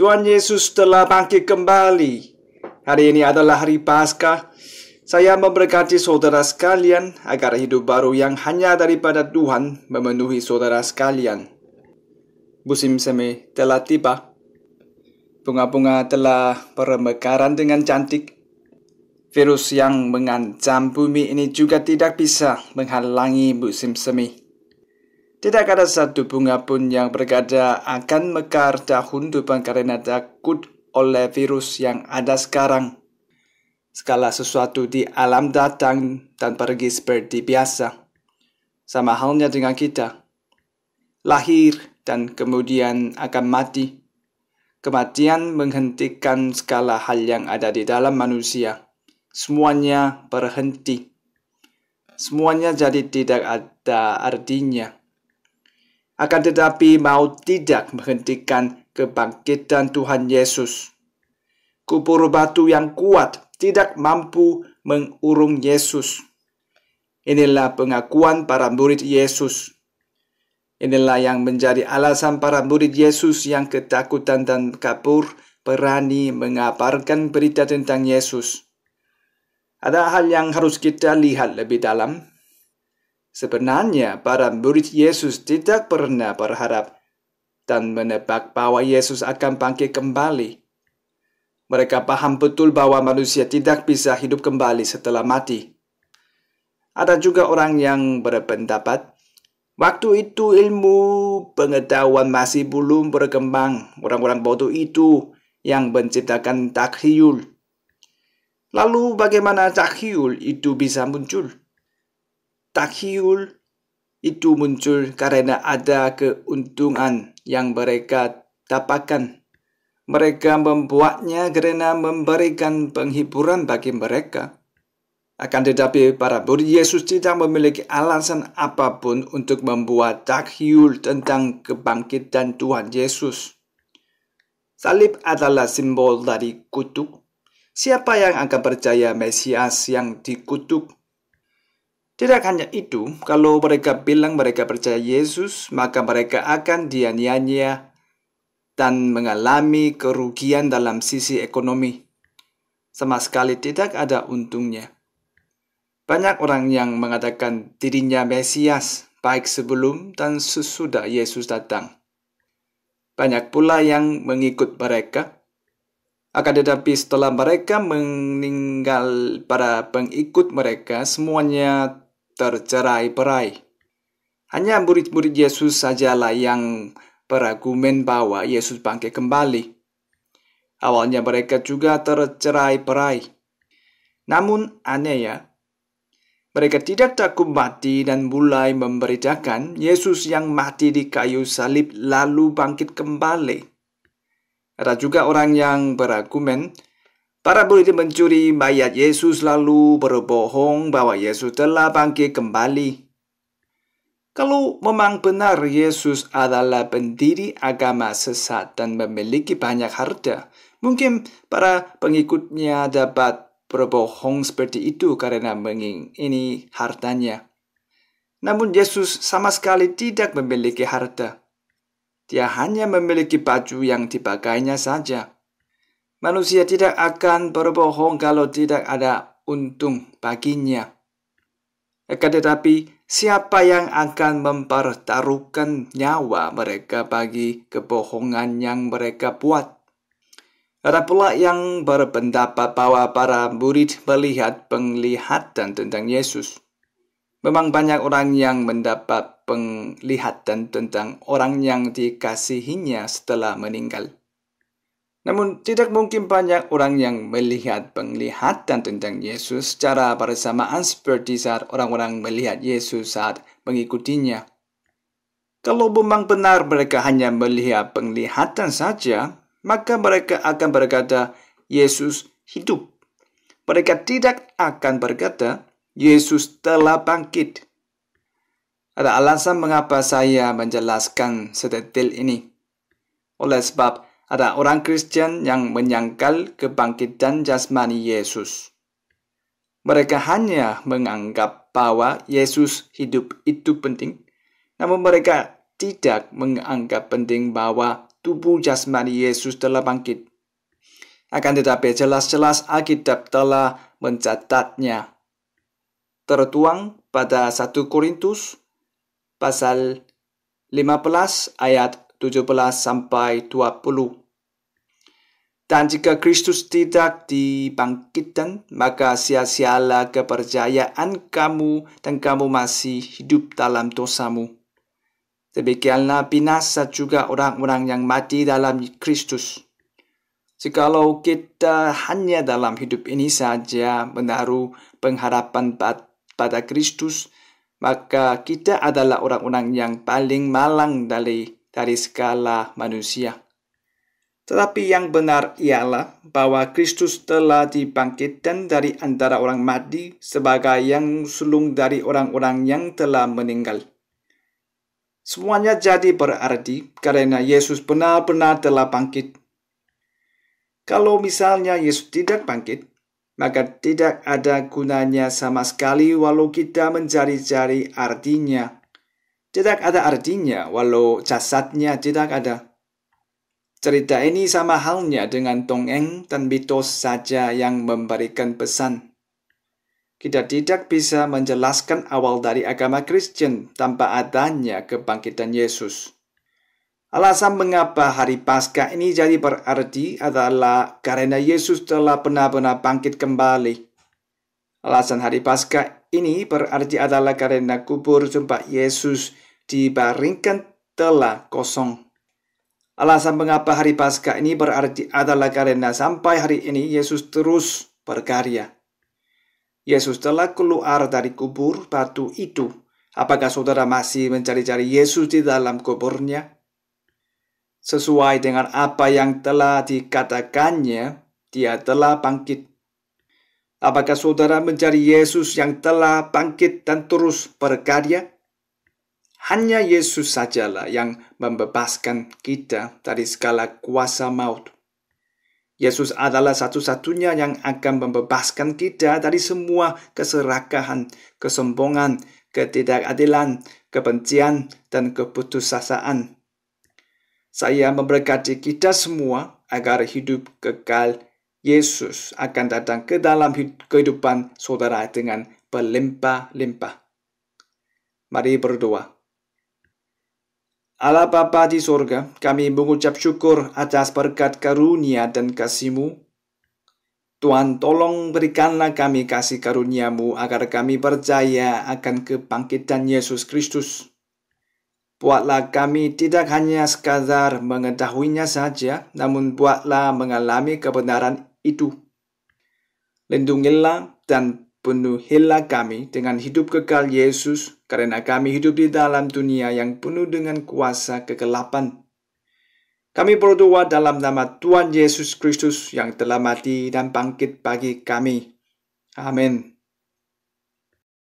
Tuhan Yesus telah bangkit kembali. Hari ini adalah hari Paskah. Saya memberkati saudara sekalian agar hidup baru yang hanya daripada Tuhan memenuhi saudara sekalian. Musim semi telah tiba. Bunga-bunga telah bermekaran dengan cantik. Virus yang mengancam bumi ini juga tidak bisa menghalangi musim semi. Tidak ada satu bunga pun yang berkata akan mekar tahun depan karena takut oleh virus yang ada sekarang. Segala sesuatu di alam datang dan pergi seperti biasa. Sama halnya dengan kita. Lahir dan kemudian akan mati. Kematian menghentikan segala hal yang ada di dalam manusia. Semuanya berhenti. Semuanya jadi tidak ada artinya akan tetapi mau tidak menghentikan kebangkitan Tuhan Yesus. Kubur batu yang kuat tidak mampu mengurung Yesus. Inilah pengakuan para murid Yesus. Inilah yang menjadi alasan para murid Yesus yang ketakutan dan kabur berani mengabarkan berita tentang Yesus. Ada hal yang harus kita lihat lebih dalam Sebenarnya, para murid Yesus tidak pernah berharap dan menebak bahwa Yesus akan bangkit kembali. Mereka paham betul bahwa manusia tidak bisa hidup kembali setelah mati. Ada juga orang yang berpendapat, waktu itu ilmu pengetahuan masih belum berkembang. Orang-orang bodoh itu yang menciptakan takhiyul. Lalu bagaimana takhiyul itu bisa muncul? takhiul itu muncul karena ada keuntungan yang mereka dapatkan. Mereka membuatnya karena memberikan penghiburan bagi mereka. Akan tetapi para murid Yesus tidak memiliki alasan apapun untuk membuat takhiul tentang kebangkitan Tuhan Yesus. Salib adalah simbol dari kutuk. Siapa yang akan percaya Mesias yang dikutuk tidak hanya itu, kalau mereka bilang mereka percaya Yesus, maka mereka akan dianiaya dan mengalami kerugian dalam sisi ekonomi. Sama sekali tidak ada untungnya. Banyak orang yang mengatakan dirinya Mesias, baik sebelum dan sesudah Yesus datang. Banyak pula yang mengikut mereka. Akan tetapi setelah mereka meninggal para pengikut mereka, semuanya tercerai-berai. Hanya murid-murid Yesus sajalah yang beragumen bahwa Yesus bangkit kembali. Awalnya mereka juga tercerai-berai. Namun aneh ya, mereka tidak takut mati dan mulai memberitakan Yesus yang mati di kayu salib lalu bangkit kembali. Ada juga orang yang berargumen Para murid mencuri mayat Yesus lalu berbohong bahwa Yesus telah bangkit kembali. Kalau memang benar Yesus adalah pendiri agama sesat dan memiliki banyak harta, mungkin para pengikutnya dapat berbohong seperti itu karena mengingini hartanya. Namun Yesus sama sekali tidak memiliki harta. Dia hanya memiliki baju yang dipakainya saja. Manusia tidak akan berbohong kalau tidak ada untung baginya. Akan tetapi, siapa yang akan mempertaruhkan nyawa mereka bagi kebohongan yang mereka buat? Ada pula yang berpendapat bahwa para murid melihat penglihatan tentang Yesus. Memang banyak orang yang mendapat penglihatan tentang orang yang dikasihinya setelah meninggal. Namun tidak mungkin banyak orang yang melihat penglihatan tentang Yesus secara bersamaan seperti saat orang-orang melihat Yesus saat mengikutinya. Kalau memang benar mereka hanya melihat penglihatan saja, maka mereka akan berkata, Yesus hidup. Mereka tidak akan berkata, Yesus telah bangkit. Ada alasan mengapa saya menjelaskan sedetil ini. Oleh sebab ada orang Kristen yang menyangkal kebangkitan jasmani Yesus. Mereka hanya menganggap bahwa Yesus hidup itu penting, namun mereka tidak menganggap penting bahwa tubuh jasmani Yesus telah bangkit. Akan tetapi jelas-jelas Alkitab telah mencatatnya. Tertuang pada 1 Korintus pasal 15 ayat 17 sampai 20. Dan jika Kristus tidak dibangkitkan, maka sia-sialah kepercayaan kamu dan kamu masih hidup dalam dosamu. Demikianlah binasa juga orang-orang yang mati dalam Kristus. Jikalau kita hanya dalam hidup ini saja menaruh pengharapan pada Kristus, maka kita adalah orang-orang yang paling malang dari dari skala manusia. Tetapi yang benar ialah bahwa Kristus telah dibangkitkan dari antara orang mati sebagai yang sulung dari orang-orang yang telah meninggal. Semuanya jadi berarti karena Yesus benar-benar telah bangkit. Kalau misalnya Yesus tidak bangkit, maka tidak ada gunanya sama sekali walau kita mencari-cari artinya. Tidak ada artinya walau jasadnya tidak ada. Cerita ini sama halnya dengan dongeng dan mitos saja yang memberikan pesan. Kita tidak bisa menjelaskan awal dari agama Kristen tanpa adanya kebangkitan Yesus. Alasan mengapa hari Paskah ini jadi berarti adalah karena Yesus telah benar-benar bangkit kembali. Alasan hari Paskah ini berarti adalah karena kubur sumpah Yesus dibaringkan telah kosong. Alasan mengapa hari Paskah ini berarti adalah karena sampai hari ini Yesus terus berkarya. Yesus telah keluar dari kubur batu itu. Apakah saudara masih mencari-cari Yesus di dalam kuburnya? Sesuai dengan apa yang telah dikatakannya, dia telah bangkit. Apakah saudara mencari Yesus yang telah bangkit dan terus berkarya? Hanya Yesus sajalah yang membebaskan kita dari segala kuasa maut. Yesus adalah satu-satunya yang akan membebaskan kita dari semua keserakahan, kesombongan, ketidakadilan, kebencian, dan keputusasaan. Saya memberkati kita semua agar hidup kekal Yesus akan datang ke dalam kehidupan saudara dengan berlimpah-limpah. Mari berdoa. Allah Bapa di sorga, kami mengucap syukur atas berkat karunia dan kasih Tuhan tolong berikanlah kami kasih karuniamu agar kami percaya akan kebangkitan Yesus Kristus. Buatlah kami tidak hanya sekadar mengetahuinya saja, namun buatlah mengalami kebenaran itu. Lindungilah dan penuhilah kami dengan hidup kekal Yesus, karena kami hidup di dalam dunia yang penuh dengan kuasa kegelapan. Kami berdoa dalam nama Tuhan Yesus Kristus yang telah mati dan bangkit bagi kami. Amin.